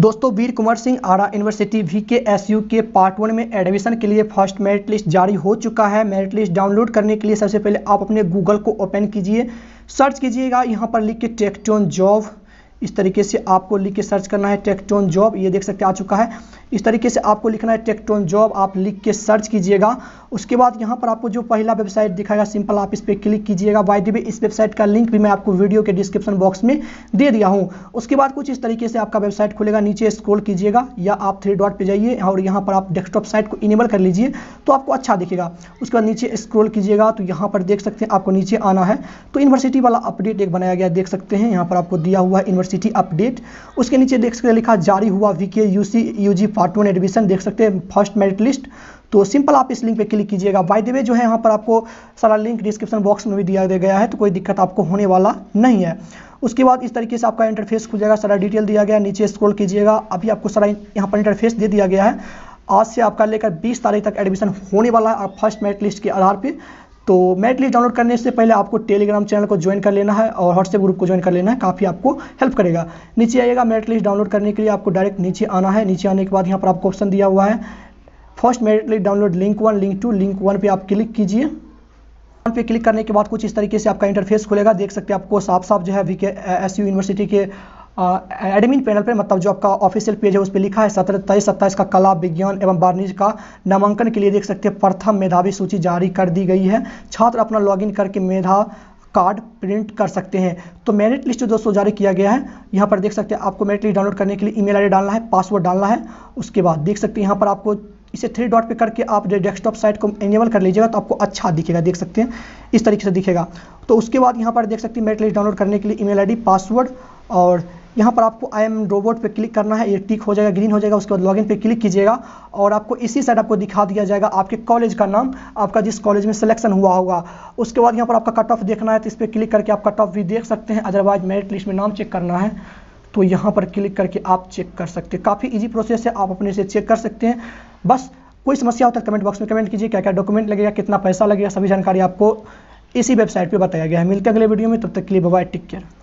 दोस्तों Veer Kunwar Singh Ara university V K S U के part one में एडमिशन के लिए फर्स्ट मेरिट लिस्ट जारी हो चुका है मेरिट लिस्ट डाउनलोड करने के लिए सबसे पहले आप अपने गूगल को ओपन कीजिए सर्च कीजिएगा यहाँ पर लिख के टेक्टोन जॉब इस तरीके से आपको लिख के सर्च करना है टेक्टोन जॉब ये देख सकते आ चुका है इस तरीके से आपको लिखना है टेक्टोन जॉब आप लिख के सर्च कीजिएगा उसके बाद यहाँ पर आपको जो पहला वेबसाइट दिखाएगा सिंपल आप इस पर क्लिक कीजिएगा वाई डी इस वेबसाइट का लिंक भी मैं आपको वीडियो के डिस्क्रिप्शन बॉक्स में दे दिया हूँ उसके बाद कुछ इस तरीके से आपका वेबसाइट खुलेगा नीचे स्क्रोल कीजिएगा या आप थ्री डॉट पर जाइए और यहाँ पर आप डेस्कटॉप साइट को इनेबल कर लीजिए तो आपको अच्छा दिखेगा उसके बाद नीचे स्क्रोल कीजिएगा तो यहाँ पर देख सकते हैं आपको नीचे आना है तो यूनिवर्सिटी वाला अपडेट एक बनाया गया देख सकते हैं यहाँ पर आपको दिया हुआ है यूनिवर्सिटी अपडेट उसके नीचे देख सकते लिखा जारी हुआ V K U C U G part one admission देख सकते हैं फर्स्ट मेरिट लिस्ट तो सिंपल आप इस लिंक पे क्लिक कीजिएगा बाय द वे जो है यहाँ पर आपको सारा लिंक डिस्क्रिप्शन बॉक्स में भी दिया गया है तो कोई दिक्कत आपको होने वाला नहीं है उसके बाद इस तरीके से आपका इंटरफेस खुल जाएगा सारा डिटेल दिया गया नीचे स्क्रोल कीजिएगा अभी आपको सारा यहाँ पर इंटरफेस दे दिया गया है आज से आपका लेकर 20 तारीख तक एडमिशन होने वाला है आप फर्स्ट मेरिट लिस्ट के आधार पर तो मैट लिस्ट डाउनलोड करने से पहले आपको टेलीग्राम चैनल को ज्वाइन कर लेना है और व्हाट्सएप ग्रुप को ज्वाइन कर लेना है काफ़ी आपको हेल्प करेगा नीचे आइएगा मेरिट लिस्ट डाउनलोड करने के लिए आपको डायरेक्ट नीचे आना है नीचे आने के बाद यहाँ पर आपको ऑप्शन दिया हुआ है first merit list download link one link two link one पे आप क्लिक कीजिए वन पे क्लिक करने के बाद कुछ इस तरीके से आपका इंटरफेस खुलेगा देख सकते हैं आपको साफ साफ जो है V K S U university के एडमिन पैनल पर मतलब जो आपका ऑफिशियल पेज है उस पर लिखा है सत्रह तेईस सत्ताईस का कला विज्ञान एवं वाणिज्य का नामांकन के लिए देख सकते हैं प्रथम मेधावी सूची जारी कर दी गई है छात्र अपना इन करके मेधा कार्ड प्रिंट कर सकते हैं तो मेरिट लिस्ट दोस्तों जारी किया गया है यहाँ पर देख सकते हैं आपको मेरिट लिस्ट डाउनलोड करने के लिए ईमेल आईडी डालना है पासवर्ड डालना है उसके बाद देख सकते हैं यहाँ पर आपको इसे थ्री डॉट पे करके आप डेस्कटॉप साइट को एनेबल कर लीजिएगा तो आपको अच्छा दिखेगा देख सकते हैं इस तरीके से दिखेगा तो उसके बाद यहाँ पर देख सकते हैं मेरिट लिस्ट डाउनलोड करने के लिए आई डी पासवर्ड और यहाँ पर आपको आई एम रोबोट पे क्लिक करना है ये टिक हो जाएगा ग्रीन हो जाएगा उसके बाद लॉगिन पे क्लिक कीजिएगा और आपको इसी साइड आपको दिखा दिया जाएगा आपके कॉलेज का नाम आपका जिस कॉलेज में सिलेक्शन हुआ होगा उसके बाद यहाँ पर आपका कट ऑफ देखना है तो इस पर क्लिक करके आप कट ऑफ भी देख सकते हैं अदरवाइज मेरिट लिस्ट में नाम चेक करना है तो यहाँ पर क्लिक करके आप चेक कर सकते हैं काफ़ी ईजी प्रोसेस है आप अपने से चेक कर सकते हैं बस कोई समस्या होता तो कमेंट बॉक्स में कमेंट कीजिए क्या क्या डॉक्यूमेंट लगेगा कितना पैसा लगेगा सभी जानकारी आपको इसी वेबसाइट पर बताया गया है मिलते हैं अगले वीडियो में तब तक के लिए बाय टेक केयर